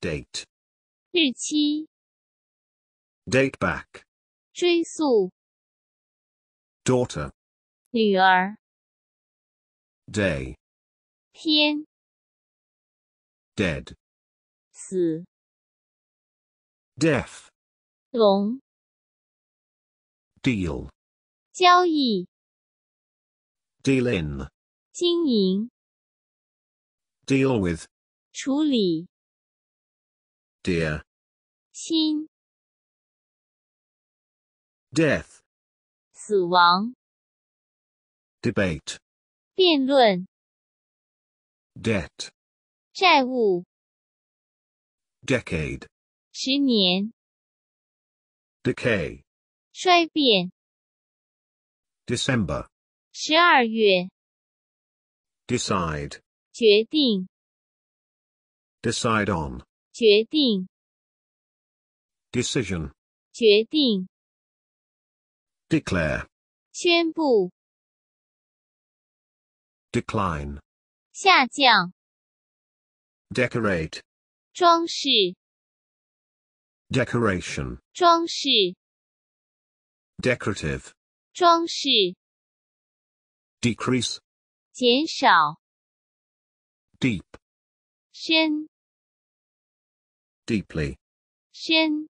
date 日期 date back 追溯 daughter 女儿 day 天 dead 死 deaf 聋 deal 交易 deal in 经营 deal with 处理 dear. 心 death 死亡 debate 辩论 debt 债务 decade 十年 decay 衰变 December 十二月 decide 决定 decide on 决定。decision 决定。declare 宣布。decline 下降。decorate 装饰。decoration 装饰。decorative 装饰。decrease 减少。deep 深。deeply. 深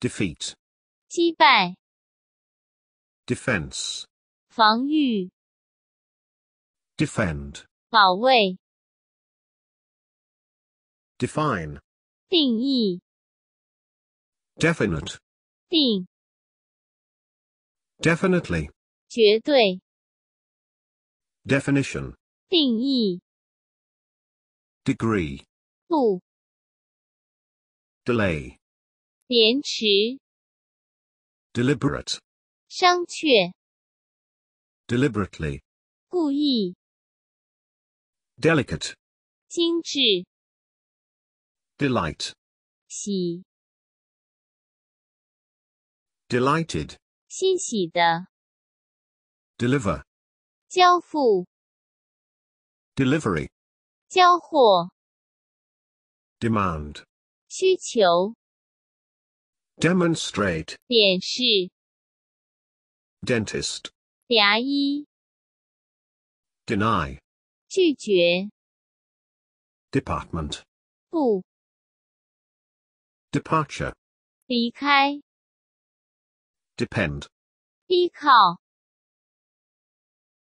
defeat, 击败 defense, 防御 defend, 保卫 define, 定义 definite, 定 definitely, 绝对 definition, 定义 degree, 度 delay 延迟 deliberate 商榷 deliberately 故意 delicate 精致 delight 喜 delighted 欣喜的 deliver 交付 delivery 交货 demand 需求 demonstrate 演示 dentist 牙医 deny department departure depend 依靠